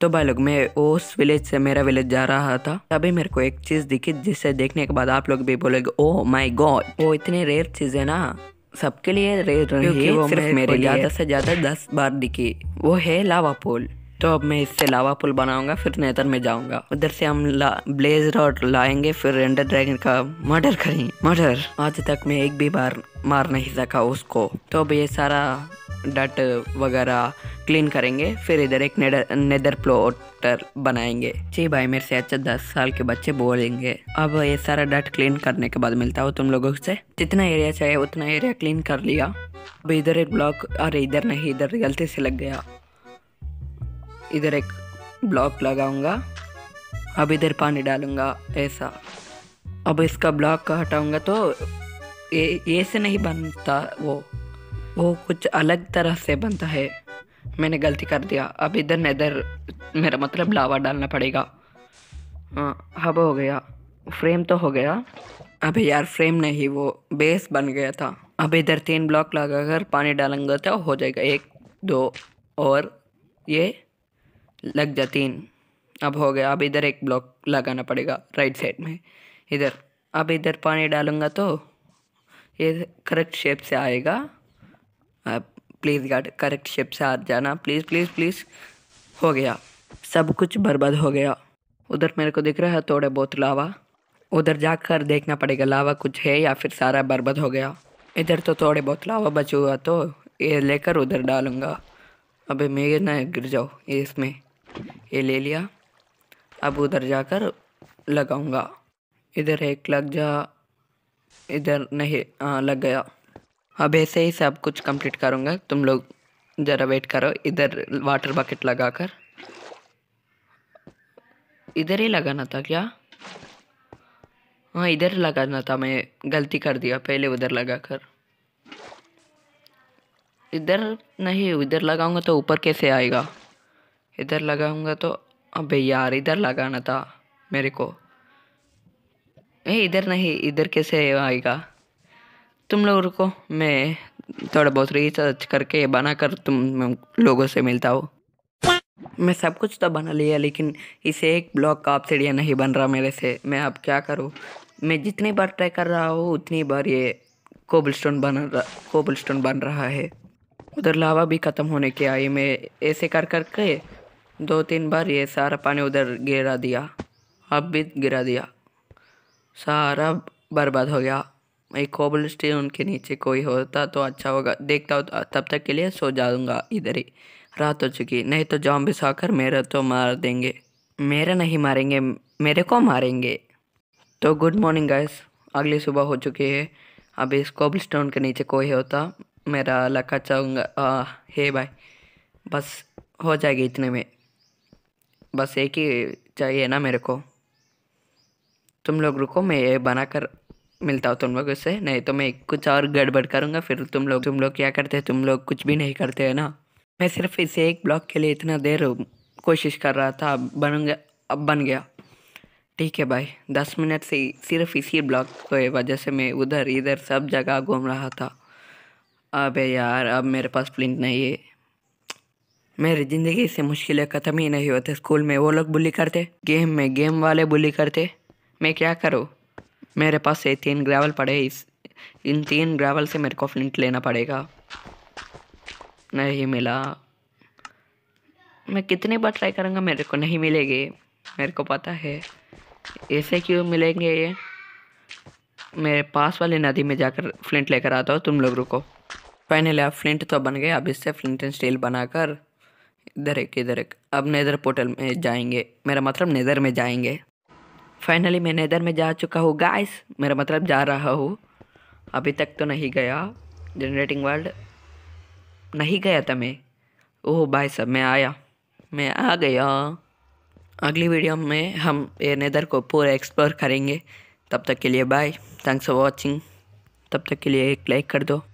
तो भाई लोग मैं उस विलेज से मेरा विलेज जा रहा था तभी मेरे को एक चीज दिखी जिसे देखने के बाद आप लोग भी बोलेगे ओ माय गॉड वो इतनी रेयर चीज है ना सबके लिए रेयर क्योंकि वो सिर्फ मेरे ज्यादा से ज्यादा दस बार दिखी वो है लावा पुल तो अब मैं इससे लावा पुल बनाऊंगा फिर नेतर में जाऊंगा उधर से हम ला, ब्लेज रॉड लाएंगे फिर एंडर ड्रैगन का मर्डर करेंगे मर्डर आज तक मैं एक भी बार मार नहीं सका उसको तो अब ये सारा डट वगैरह क्लीन करेंगे फिर इधर एक नेदर नेदर प्लॉटर बनाएंगे जी भाई मेरे से अच्छा दस साल के बच्चे बोलेंगे अब ये सारा डट क्लीन करने के बाद मिलता हो तुम लोगों से जितना एरिया चाहिए उतना एरिया क्लीन कर लिया अब इधर एक ब्लॉक अरे इधर नहीं इधर गलती से लग गया इधर एक ब्लॉक लगाऊंगा अब इधर पानी डालूंगा ऐसा अब इसका ब्लॉक हटाऊंगा तो ये ऐसे नहीं बनता वो वो कुछ अलग तरह से बनता है मैंने गलती कर दिया अब इधर न इधर मेरा मतलब लावा डालना पड़ेगा हाँ हब हो गया फ्रेम तो हो गया अभी यार फ्रेम नहीं वो बेस बन गया था अब इधर तीन ब्लॉक लगाकर पानी डालेंगे तो हो जाएगा एक दो और ये लग जा तीन अब हो गया अब इधर एक ब्लॉक लगाना पड़ेगा राइट साइड में इधर अब इधर पानी डालूँगा तो ये करेक्ट शेप से आएगा प्लीज़ गार्ड करेक्ट शेप से आ जाना प्लीज़ प्लीज़ प्लीज़ हो गया सब कुछ बर्बाद हो गया उधर मेरे को दिख रहा है थोड़े बहुत लावा उधर जाकर देखना पड़ेगा लावा कुछ है या फिर सारा बर्बाद हो गया इधर तो थोड़े बहुत लावा बचे हुआ तो ये लेकर उधर डालूँगा अबे मैं ना गिर जाओ ये इसमें ये ले लिया अब उधर जाकर लगाऊंगा इधर एक लग जा इधर नहीं आ, हाँ, लग गया अब ऐसे ही सब कुछ कंप्लीट करूँगा तुम लोग ज़रा वेट करो इधर वाटर बकेट लगा कर इधर ही लगाना था क्या हाँ इधर लगाना था मैं गलती कर दिया पहले उधर लगा कर इधर नहीं इधर लगाऊंगा तो ऊपर कैसे आएगा इधर लगाऊंगा तो अबे यार इधर लगाना था मेरे को ए इधर नहीं इधर कैसे आएगा तुम लोगों को मैं थोड़ा बहुत रिसर्च करके बना कर तुम लोगों से मिलता हो मैं सब कुछ तो बना लिया लेकिन इसे एक ब्लॉक का ऑप्सीडिया नहीं बन रहा मेरे से मैं अब क्या करूँ मैं जितनी बार ट्राई कर रहा हूँ उतनी बार ये कोबल स्टोन बन रहा कोबल स्टोन बन रहा है उधर लावा भी ख़त्म होने के आई मैं ऐसे कर कर के दो तीन बार ये सारा पानी उधर गिरा दिया अब भी गिरा दिया सारा बर्बाद हो गया एक कोबल स्टेन के नीचे कोई होता तो अच्छा होगा देखता हो तब तक के लिए सो जाऊँगा इधर ही रात हो चुकी नहीं तो जॉम्बिस आकर मेरा तो मार देंगे मेरा नहीं मारेंगे मेरे को मारेंगे तो गुड मॉर्निंग गाइस अगली सुबह हो चुकी है अब इस कोबल स्टोन के नीचे कोई होता मेरा अच्छा चाहूँगा हे भाई बस हो जाएगी इतने में बस एक ही चाहिए ना मेरे को तुम लोग रुको मैं ये बनाकर मिलता हूँ तुम लोगों से नहीं तो मैं कुछ और गड़बड़ करूँगा फिर तुम लोग तुम लोग क्या करते हैं तुम लोग कुछ भी नहीं करते हैं ना मैं सिर्फ इसे एक ब्लॉक के लिए इतना देर कोशिश कर रहा था अब गया अब बन गया ठीक है भाई दस मिनट से सिर्फ इसी ब्लॉक की वजह से मैं उधर इधर सब जगह घूम रहा था अबे यार अब मेरे पास प्लिंट नहीं है मेरी ज़िंदगी से मुश्किलें ख़त्म ही नहीं होते स्कूल में वो लोग बुली करते गेम में गेम वाले बुली करते मैं क्या करूँ मेरे पास ये तीन ग्रेवल पड़े इस इन तीन ग्रेवल से मेरे को फ्लिंट लेना पड़ेगा नहीं मिला मैं कितने बार ट्राई करूँगा मेरे को नहीं मिलेंगे मेरे को पता है ऐसे क्यों मिलेंगे ये मेरे पास वाली नदी में जाकर फ्लिंट लेकर आता हूँ तुम लोग रुको फाइनली अब फ्लिंट तो बन गए अब इससे फ्लिंट एंड स्टील बनाकर इधर एक इधर एक अब नेदर पोर्टल में जाएंगे मेरा मतलब नेदर में जाएंगे फाइनली मैं नैदर में जा चुका हूँ गाइस मेरा मतलब जा रहा हूँ अभी तक तो नहीं गया जनरेटिंग वर्ल्ड नहीं गया था मैं ओह भाई साहब मैं आया मैं आ गया अगली वीडियो में हम ये नैदर को पूरा एक्सप्लोर करेंगे तब तक के लिए बाय थैंक्स फॉर वॉचिंग तब तक के लिए एक लाइक कर दो